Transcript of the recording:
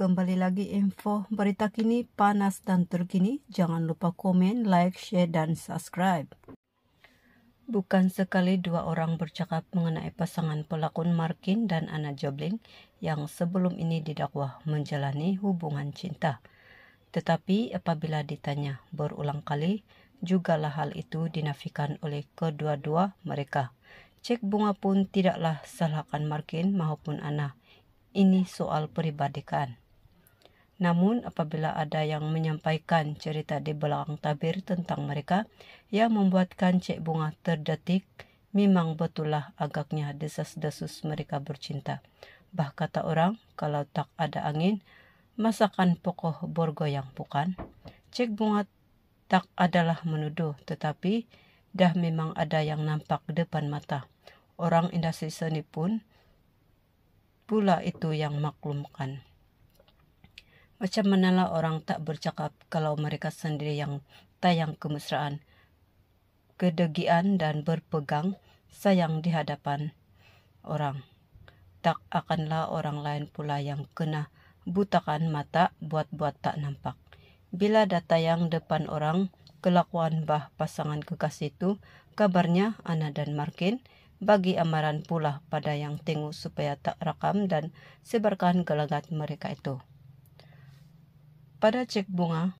Kembali lagi info berita kini panas dan terkini. Jangan lupa komen, like, share dan subscribe. Bukan sekali dua orang bercakap mengenai pasangan pelakon Markin dan Anna Jobling yang sebelum ini didakwa menjalani hubungan cinta. Tetapi apabila ditanya berulang kali, jugalah hal itu dinafikan oleh kedua-dua mereka. Cek bunga pun tidaklah salahkan Markin maupun Anna ini soal peribadi kan. Namun apabila ada yang menyampaikan cerita di belakang tabir tentang mereka yang membuatkan Cik Bunga terdetik, memang betullah agaknya desas-desus mereka bercinta. Bah kata orang, kalau tak ada angin, masakan pokok bergoyang bukan? Cik Bunga tak adalah menuduh, tetapi dah memang ada yang nampak depan mata. Orang industri seni pun, pula itu yang maklumkan. Macam manalah orang tak bercakap kalau mereka sendiri yang tayang kemesraan, kedegian dan berpegang sayang di hadapan orang. Tak akanlah orang lain pula yang kena butakan mata buat-buat tak nampak. Bila dah tayang depan orang, kelakuan bah pasangan kekasih itu, kabarnya Ana dan Markin bagi amaran pula pada yang tengok supaya tak rakam dan sebarkan gelagat mereka itu. Pada cek bunga,